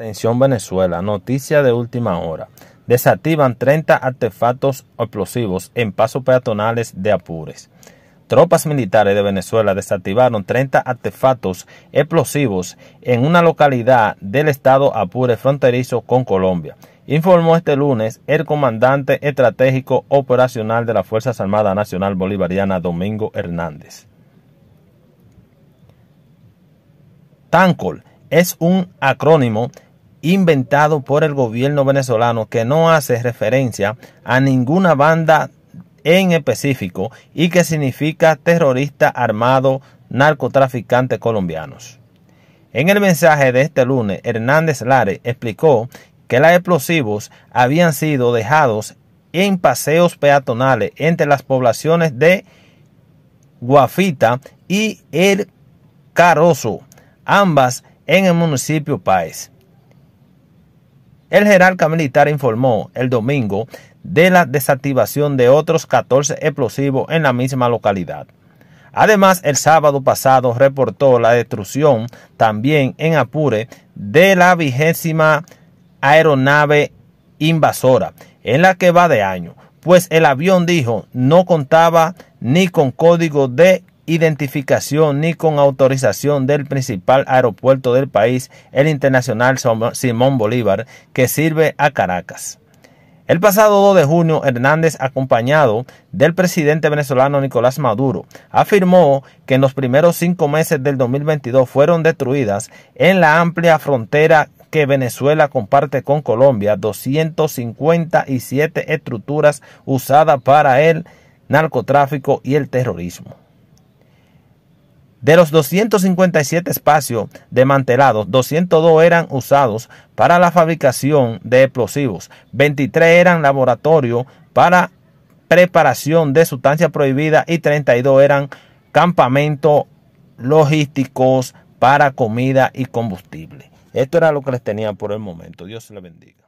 Atención Venezuela, noticia de última hora. Desactivan 30 artefactos explosivos en pasos peatonales de Apures. Tropas militares de Venezuela desactivaron 30 artefactos explosivos en una localidad del estado Apure, fronterizo con Colombia, informó este lunes el comandante estratégico operacional de las Fuerzas Armadas Nacional Bolivariana Domingo Hernández. Tancol es un acrónimo inventado por el gobierno venezolano que no hace referencia a ninguna banda en específico y que significa terrorista armado narcotraficante colombianos. En el mensaje de este lunes, Hernández Lare explicó que los explosivos habían sido dejados en paseos peatonales entre las poblaciones de Guafita y El Carozo, ambas en el municipio Páez. El jerarca militar informó el domingo de la desactivación de otros 14 explosivos en la misma localidad. Además, el sábado pasado reportó la destrucción también en Apure de la vigésima aeronave invasora en la que va de año, pues el avión dijo no contaba ni con código de identificación ni con autorización del principal aeropuerto del país, el Internacional Simón Bolívar, que sirve a Caracas. El pasado 2 de junio, Hernández, acompañado del presidente venezolano Nicolás Maduro, afirmó que en los primeros cinco meses del 2022 fueron destruidas en la amplia frontera que Venezuela comparte con Colombia 257 estructuras usadas para el narcotráfico y el terrorismo. De los 257 espacios desmantelados, 202 eran usados para la fabricación de explosivos, 23 eran laboratorios para preparación de sustancias prohibidas y 32 eran campamentos logísticos para comida y combustible. Esto era lo que les tenía por el momento. Dios le bendiga.